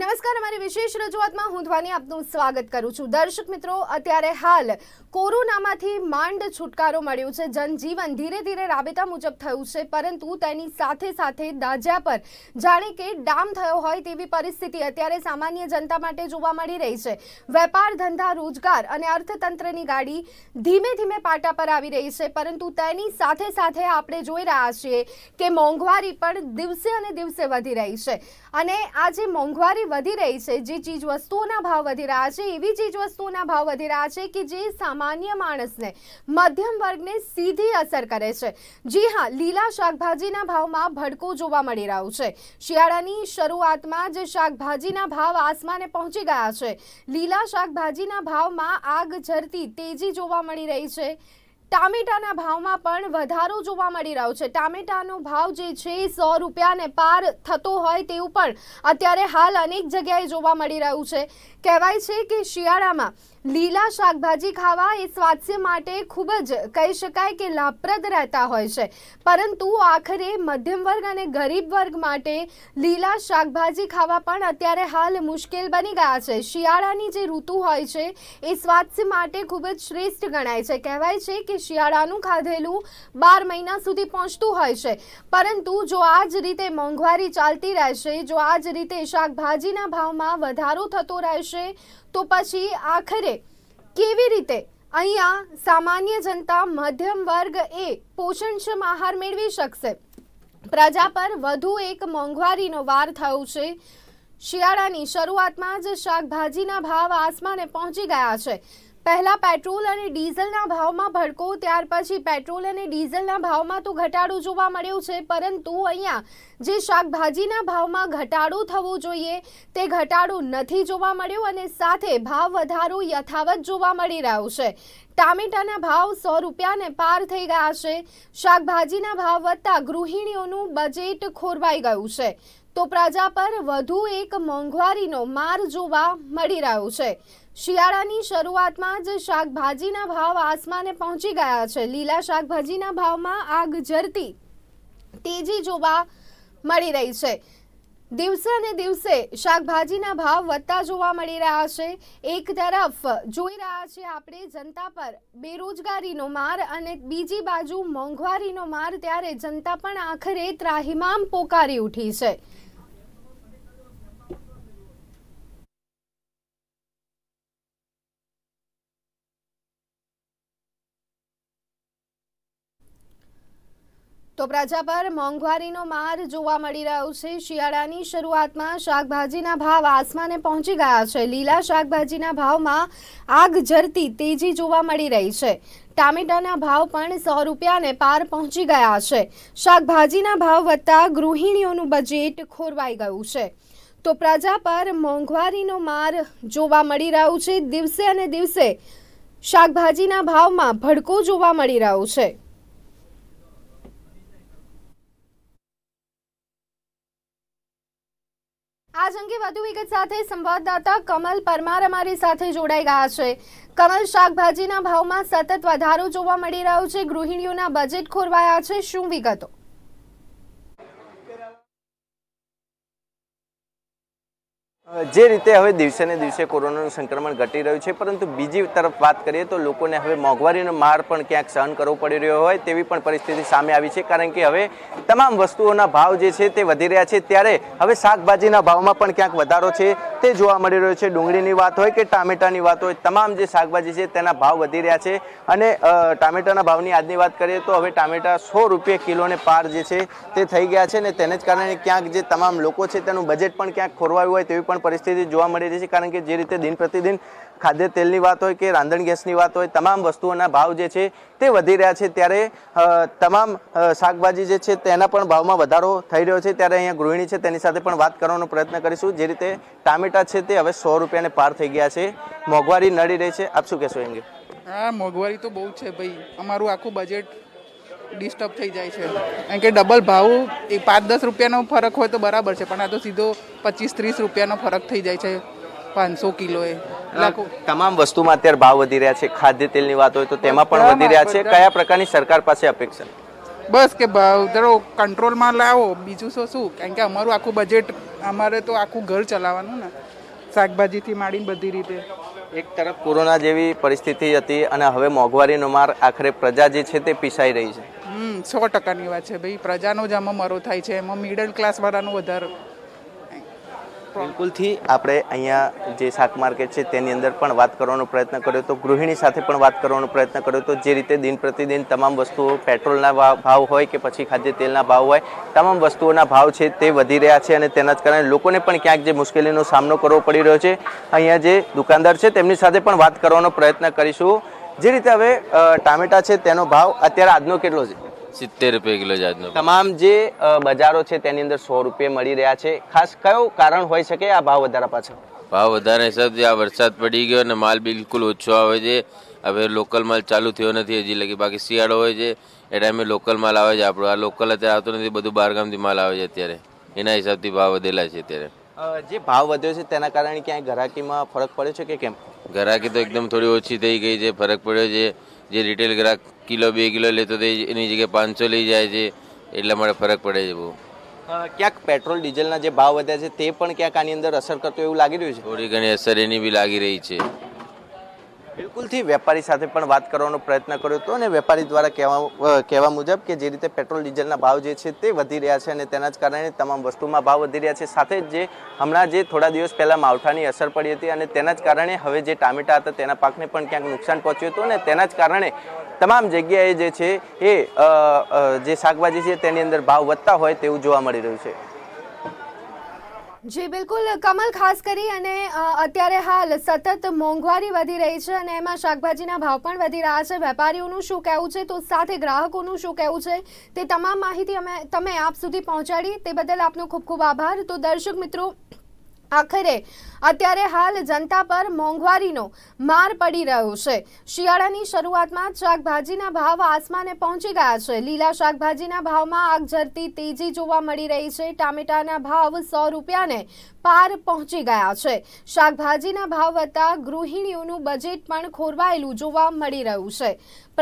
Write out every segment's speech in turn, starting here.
નમસ્કાર અમારી વિશેષ રજૂઆતમાં હું ધ્વાની આપનું સ્વાગત કરું છું દર્શક મિત્રો અત્યારે હાલ કોરોનામાંથી માંડ છુટકારો મળ્યો છે જનજીવન ધીરે ધીરે રાબેતા મુજબ થયું છે પરંતુ તેની સાથે સાથે દાજા પર જાણે કે ડામ થયો હોય તેવી પરિસ્થિતિ અત્યારે સામાન્ય જનતા માટે જોવા મળી રહી છે વેપાર ધંધા રોજગાર અને અર્થતંત્રની ગાડી ધીમે ધીમે પાટા પર આવી રહી છે પરંતુ તેની સાથે સાથે આપણે જોઈ રહ્યા છીએ કે મોંઘવારી પણ દિવસે અને દિવસે વધી રહી છે અને આ જે મોંઘવારી મોંઘવારી વધી રહી છે જે ચીજ વસ્તુઓના ભાવ વધી રહ્યા છે એવી ચીજ વસ્તુઓના ભાવ વધી રહ્યા છે કે જે સામાન્ય માણસને મધ્યમ વર્ગને સીધી અસર કરે છે જી હા લીલા શાકભાજીના ભાવમાં ભડકો જોવા મળી રહ્યો છે શિયાળાની શરૂઆતમાં જે શાકભાજીના ભાવ આસમાને પહોંચી ગયા છે લીલા શાકભાજીના ભાવમાં આગ ઝરતી તેજી જોવા મળી રહી છે ટામેટાના ભાવમાં પણ વધારો જોવા મળી રહ્યો છે ટામેટાનો ભાવ જે છે સો રૂપિયાને પાર થતો હોય તેવું પણ અત્યારે હાલ અનેક જગ્યાએ જોવા મળી રહ્યું છે કહેવાય છે કે શિયાળામાં લીલા શાકભાજી ખાવા એ સ્વાસ્થ્ય માટે ખૂબ જ કહી શકાય કે લાભપ્રદ રહેતા હોય છે પરંતુ આખરે મધ્યમ વર્ગ અને ગરીબ વર્ગ માટે લીલા શાકભાજી ખાવા પણ અત્યારે હાલ મુશ્કેલ બની ગયા છે શિયાળાની જે ઋતુ હોય છે એ સ્વાસ્થ્ય માટે ખૂબ જ શ્રેષ્ઠ ગણાય છે કહેવાય છે કે શિયાળાનું ખાધેલું બાર મહિના સુધી પહોંચતું હોય છે પરંતુ જો આ જ રીતે મોંઘવારી ચાલતી રહેશે જો આ જ રીતે શાકભાજીના ભાવમાં વધારો થતો રહેશે તો પછી આખરે કેવી રીતે અહીંયા સામાન્ય જનતા મધ્યમ વર્ગ એ પોષણક્ષમ આહાર મેળવી શકશે પ્રજા પર વધુ એક મોંઘવારીનો વાર થયો છે શિયાળાની શરૂઆતમાં જ શાકભાજીના ભાવ આસમાને પહોંચી ગયા છે પહેલા પેટ્રોલ અને ડીઝલના ભાવમાં ભડકો ત્યાર પછી પેટ્રોલ અને ડીઝલના ભાવમાં તો ઘટાડો જોવા મળ્યો છે પરંતુ અહીંયા જે શાકભાજીના ભાવમાં ઘટાડો થવો જોઈએ તે ઘટાડો નથી જોવા મળ્યો અને સાથે ભાવ વધારો યથાવત જોવા મળી રહ્યો છે ટામેટાના ભાવ સો રૂપિયાને પાર થઈ ગયા છે શાકભાજીના ભાવ વધતા ગૃહિણીઓનું બજેટ ખોરવાઈ ગયું છે તો પ્રજા પર વધુ એક મોંઘવારીનો માર જોવા મળી રહ્યો છે શિયાળાની શરૂઆતમાં જ શાકભાજીના ભાવ આસમાને પહોંચી ગયા છે લીલા શાકભાજીના ભાવમાં આગ ઝરતી તેજી જોવા મળી રહી છે દિવસે ને દિવસે શાકભાજીના ભાવ વધતા જોવા મળી રહ્યા છે એક તરફ જોઈ રહ્યા છે આપણે જનતા પર બેરોજગારીનો માર અને બીજી બાજુ મોંઘવારીનો માર ત્યારે જનતા પણ આખરે ત્રાહિમામ પોકારી ઉઠી છે તો પ્રજા પર મોંઘવારીનો માર જોવા મળી રહ્યો છે શિયાળાની શરૂઆતમાં શાકભાજીના ભાવ આસમાને પહોંચી ગયા છે લીલા શાકભાજીના ભાવમાં આગ ઝરતી તેજી જોવા મળી રહી છે ટામેટાના ભાવ પણ સો રૂપિયાને પાર પહોંચી ગયા છે શાકભાજીના ભાવ વધતા ગૃહિણીઓનું બજેટ ખોરવાઈ ગયું છે તો પ્રજા પર મોંઘવારીનો માર જોવા મળી રહ્યો છે દિવસે અને દિવસે શાકભાજીના ભાવમાં ભડકો જોવા મળી રહ્યો છે આજ વધુ વિગત સાથે સંવાદદાતા કમલ પરમાર અમારી સાથે જોડાઈ ગયા છે કમલ શાકભાજીના ભાવમાં સતત વધારો જોવા મળી રહ્યો છે ગૃહિણીઓના બજેટ ખોરવાયા છે શું વિગતો જે રીતે હવે દિવસે ને દિવસે કોરોનાનું સંક્રમણ ઘટી રહ્યું છે પરંતુ બીજી તરફ વાત કરીએ તો લોકોને હવે મોંઘવારીનો માર પણ ક્યાંક સહન કરવો પડી રહ્યો હોય તેવી પણ પરિસ્થિતિ સામે આવી છે કારણ કે હવે તમામ વસ્તુઓના ભાવ જે છે તે વધી રહ્યા છે ત્યારે હવે શાકભાજીના ભાવમાં પણ ક્યાંક વધારો છે તે જોવા મળી રહ્યો છે ડુંગળીની વાત હોય કે ટામેટાની વાત હોય તમામ જે શાકભાજી છે તેના ભાવ વધી રહ્યા છે અને ટામેટાના ભાવની આજની વાત કરીએ તો હવે ટામેટા સો રૂપિયા કિલોને પાર જે છે તે થઈ ગયા છે ને તેને જ કારણે ક્યાંક જે તમામ લોકો છે તેનું બજેટ પણ ક્યાંક ખોરવાયું હોય તેવી પણ પણ પરિસ્થિતિ જોવા મળી રહી છે કારણ કે જે રીતે દિન પ્રતિદિન ખાદ્ય તેલની વાત હોય કે રાંધણ ગેસની વાત હોય તમામ વસ્તુઓના ભાવ જે છે તે વધી રહ્યા છે ત્યારે તમામ શાકભાજી જે છે તેના પણ ભાવમાં વધારો થઈ રહ્યો છે ત્યારે અહીંયા ગૃહિણી છે તેની સાથે પણ વાત કરવાનો પ્રયત્ન કરીશું જે રીતે ટામેટા છે તે હવે સો રૂપિયાને પાર થઈ ગયા છે મોંઘવારી નડી રહી છે આપ શું કહેશો એમ હા મોંઘવારી તો બહુ છે ભાઈ અમારું આખું બજેટ ડિસ્ટર્બ થઈ જાય છે કારણ કે ડબલ ભાવ એ પાંચ દસ રૂપિયાનો ફરક હોય તો બરાબર છે પણ આ તો સીધો પચીસ ત્રીસ રૂપિયાનો ફરક થઈ જાય છે પાંચસો કિલો કિલોએ તમામ વસ્તુમાં અત્યારે ભાવ વધી રહ્યા છે ખાદ્ય તેલની વાત હોય તો તેમાં પણ વધી રહ્યા છે કયા પ્રકારની સરકાર પાસે અપેક્ષા બસ કે ભાવ ધરો કંટ્રોલમાં લાવો બીજું શું શું કારણ કે અમારું આખું બજેટ અમારે તો આખું ઘર ચલાવવાનું ને શાકભાજીથી માંડીને બધી રીતે એક તરફ કોરોના જેવી પરિસ્થિતિ હતી અને હવે મોંઘવારીનો માર આખરે પ્રજા જે છે તે પીસાઈ રહી છે સો ટકાની વાત છે ભાઈ પ્રજાનો જ આમાં મરો થાય છે એમાં મિડલ ક્લાસવાળાનું વધારે બિલકુલથી આપણે અહીંયા જે શાક માર્કેટ છે તેની અંદર પણ વાત કરવાનો પ્રયત્ન કર્યો તો ગૃહિણી સાથે પણ વાત કરવાનો પ્રયત્ન કર્યો તો જે રીતે દિન પ્રતિદિન તમામ વસ્તુઓ પેટ્રોલના ભાવ હોય કે પછી ખાદ્ય તેલના ભાવ હોય તમામ વસ્તુઓના ભાવ છે તે વધી રહ્યા છે અને તેના જ કારણે લોકોને પણ ક્યાંક જે મુશ્કેલીનો સામનો કરવો પડી રહ્યો છે અહીંયા જે દુકાનદાર છે તેમની સાથે પણ વાત કરવાનો પ્રયત્ન કરીશું જે રીતે હવે ટામેટા છે તેનો ભાવ અત્યારે આજનો કેટલો છે સિત્તેર રૂપિયા કિલો જાતનો તમામ જે બજારો છે તેની અંદર સો રૂપિયા મળી રહ્યા છે ખાસ કયો કારણ હોઈ શકે આ ભાવ વધારા પાછળ ભાવ વધારા હિસાબથી આ વરસાદ પડી ગયો અને માલ બિલકુલ ઓછો આવે છે હવે લોકલ માલ ચાલુ થયો નથી હજી લગી બાકી શિયાળો હોય છે એ ટાઈમે લોકલ માલ આવે છે આપણો આ લોકલ અત્યારે આવતો નથી બધું બહારગામથી માલ આવે છે અત્યારે એના હિસાબથી ભાવ વધેલા છે અત્યારે જે ભાવ વધ્યો છે તેના કારણે ક્યાંય ગ્રાહકીમાં ફરક પડ્યો છે કે કેમ ગ્રાહકી તો એકદમ થોડી ઓછી થઈ ગઈ છે ફરક પડ્યો છે જે રિટેલ ગ્રાહક કિલો બે કિલો લેતો તે એની જગ્યાએ પાંચસો લઈ જાય છે એટલા માટે ફરક પડે છે બહુ ક્યાંક પેટ્રોલ ડીઝલના જે ભાવ વધ્યા છે તે પણ ક્યાંક આની અંદર અસર કરતો એવું લાગી રહ્યું છે થોડી ઘણી અસર એની બી લાગી રહી છે બિલકુલથી વેપારી સાથે પણ વાત કરવાનો પ્રયત્ન કર્યો હતો અને વેપારી દ્વારા કહેવા કહેવા મુજબ કે જે રીતે પેટ્રોલ ડીઝલના ભાવ જે છે તે વધી રહ્યા છે અને તેના જ કારણે તમામ વસ્તુમાં ભાવ વધી રહ્યા છે સાથે જે હમણાં જે થોડા દિવસ પહેલાં માવઠાની અસર પડી હતી અને તેના જ કારણે હવે જે ટામેટા હતા તેના પાકને પણ ક્યાંક નુકસાન પહોંચ્યું હતું અને તેના જ કારણે તમામ જગ્યાએ જે છે એ જે શાકભાજી છે તેની અંદર ભાવ વધતા હોય તેવું જોવા મળી રહ્યું છે જી બિલકુલ કમલ ખાસ કરી અને અત્યારે હાલ સતત મોંઘવારી વધી રહી છે અને એમાં શાકભાજીના ભાવ પણ વધી રહ્યા છે વેપારીઓનું શું કહેવું છે તો સાથે ગ્રાહકોનું શું કહેવું છે તે તમામ માહિતી અમે તમે આપ સુધી પહોંચાડી તે બદલ આપનો ખૂબ ખૂબ આભાર તો દર્શક મિત્રો આખરે અત્યારે હાલ જનતા પર મોંઘવારીનો માર પડી રહ્યો છે શિયાળાની શરૂઆતમાં શાકભાજીના ભાવ આસમાને પહોંચી ગયા છે લીલા શાકભાજીના ભાવમાં આગ ઝરતી તેજી જોવા મળી રહી છે ટામેટાના ભાવ સો રૂપિયાને પાર પહોંચી ગયા છે શાકભાજીના ભાવ વધતા ગૃહિણીઓનું બજેટ પણ ખોરવાયેલું જોવા મળી રહ્યું છે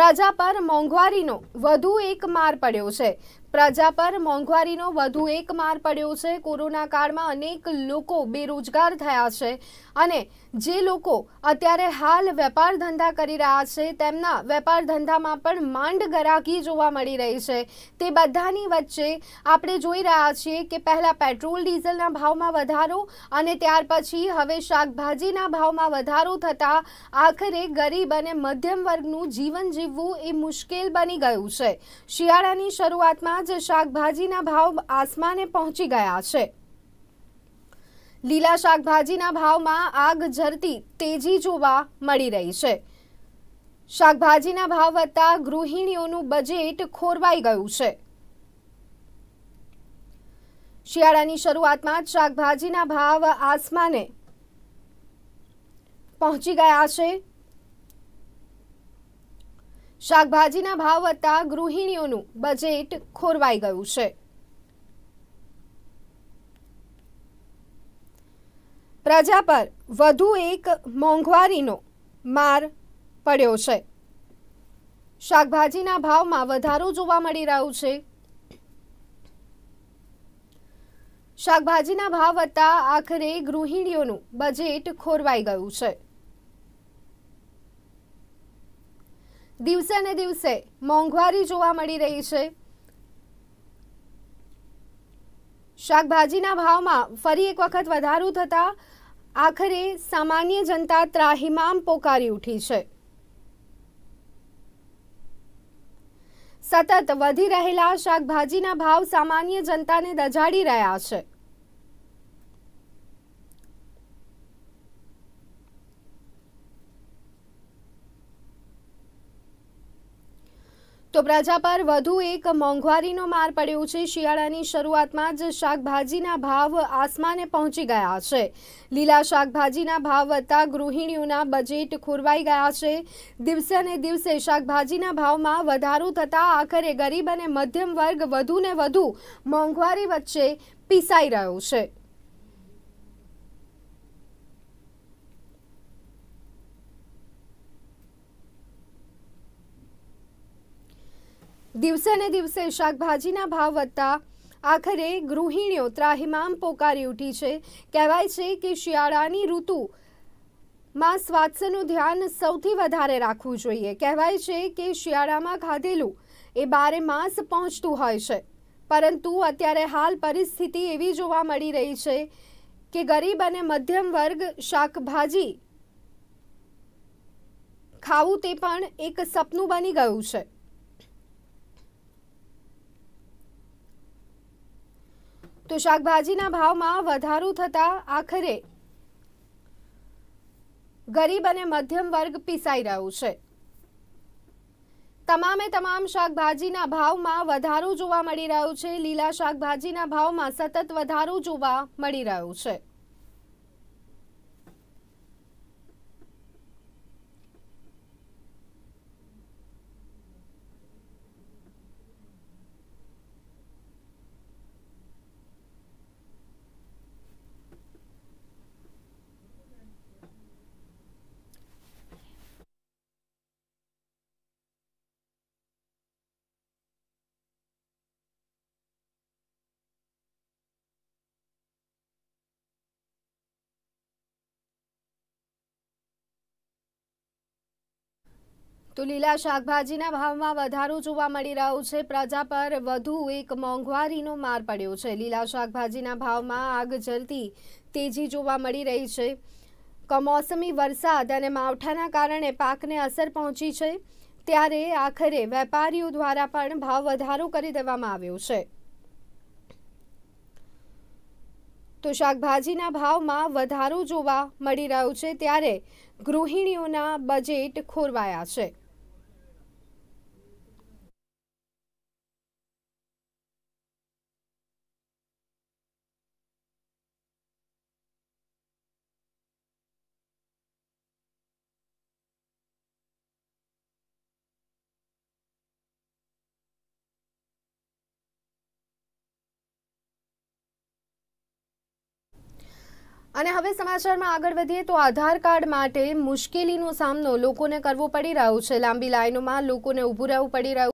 પ્રજા પર મોંઘવારીનો વધુ એક માર પડ્યો છે પ્રજા પર મોંઘવારીનો વધુ એક માર પડ્યો છે કોરોના કાળમાં અનેક લોકો બેરોજગાર થયા છે અને જે લોકો અત્યારે હાલ વેપાર ધંધા કરી રહ્યા છે તેમના વેપાર ધંધામાં પણ માંડ ગરાકી જોવા મળી રહી છે તે બધાની વચ્ચે આપણે જોઈ રહ્યા છીએ કે પહેલાં પેટ્રોલ ડીઝલના ભાવમાં વધારો વધારો અને ત્યાર પછી હવે શાકભાજીના ભાવમાં વધારો થતાં આખરે ગરીબ અને મધ્યમ વર્ગનું જીવન જીવવું એ મુશ્કેલ બની ગયું છે શિયાળાની શરૂઆતમાં જ શાકભાજીના ભાવ આસમાને પહોંચી ગયા છે લીલા શાકભાજીના ભાવમાં આગ ઝરતી તેજી જોવા મળી રહી છે શાકભાજીના ભાવ વધતા ગૃહિણીઓનું બજેટ ખોરવાઈ ગયું છે શિયાળાની શરૂઆતમાં જ શાકભાજીના ભાવ આસમાને પહોંચી ગયા છે શાકભાજીના ભાવ વધતા ગૃહિણીઓનું બજેટ ખોરવાઈ ગયું છે પ્રજા પર વધુ એક મોંઘવારીનો માર પડ્યો છે શાકભાજીના ભાવમાં વધારો જોવા મળી રહ્યો છે શાકભાજીના ભાવ વધતા આખરે ગૃહિણીઓનું બજેટ ખોરવાઈ ગયું છે દિવસે ને દિવસે મોંઘવારી જોવા મળી રહી છે શાકભાજીના ભાવમાં ફરી એક વખત વધારો થતાં આખરે સામાન્ય જનતા ત્રાહિમામ પોકારી ઉઠી છે સતત વધી રહેલા શાકભાજીના ભાવ સામાન્ય જનતાને દજાડી રહ્યા છે તો પ્રજા પર વધુ એક મોંઘવારીનો માર પડ્યો છે શિયાળાની શરૂઆતમાં જ શાકભાજીના ભાવ આસમાને પહોંચી ગયા છે લીલા શાકભાજીના ભાવ વધતા ગૃહિણીઓના બજેટ ખોરવાઈ ગયા છે દિવસે ને દિવસે શાકભાજીના ભાવમાં વધારો થતાં આખરે ગરીબ અને મધ્યમ વર્ગ વધુને વધુ મોંઘવારી વચ્ચે પીસાઈ રહ્યો છે દિવસે ને દિવસે શાકભાજીના ભાવ વધતા આખરે ગૃહિણીઓ ત્રાહિમામ પોકારી ઉઠી છે કહેવાય છે કે શિયાળાની ઋતુ માં સ્વાસ્થ્યનું ધ્યાન સૌથી વધારે રાખવું જોઈએ કહેવાય છે કે શિયાળામાં ખાધેલું એ બારે માસ પહોંચતું હોય છે પરંતુ અત્યારે હાલ પરિસ્થિતિ એવી જોવા મળી રહી છે કે ગરીબ અને મધ્યમ વર્ગ શાકભાજી ખાવું તે પણ એક સપનું બની ગયું છે તો શાકભાજીના ભાવમાં વધારો થતાં આખરે ગરીબ અને મધ્યમ વર્ગ પીસાઈ રહ્યો છે તમામે તમામ શાકભાજીના ભાવમાં વધારો જોવા મળી રહ્યો છે લીલા શાકભાજીના ભાવમાં સતત વધારો જોવા મળી રહ્યો છે તો લીલા શાકભાજીના ભાવમાં વધારો જોવા મળી રહ્યો છે પ્રજા પર વધુ એક મોંઘવારીનો માર પડ્યો છે લીલા શાકભાજીના ભાવમાં આગ જલતી તેજી જોવા મળી રહી છે કમોસમી વરસાદ અને માવઠાના કારણે પાકને અસર પહોંચી છે ત્યારે આખરે વેપારીઓ દ્વારા પણ ભાવ વધારો કરી દેવામાં આવ્યો છે તો શાકભાજીના ભાવમાં વધારો જોવા મળી રહ્યો છે ત્યારે ગૃહિણીઓના બજેટ ખોરવાયા છે અને હવે સમાચારમાં આગળ વધીએ તો આધાર કાર્ડ માટે મુશ્કેલીનો સામનો લોકોને કરવો પડી રહ્યો છે લાંબી લાઇનોમાં લોકોને ઊભું રહેવું પડી રહ્યું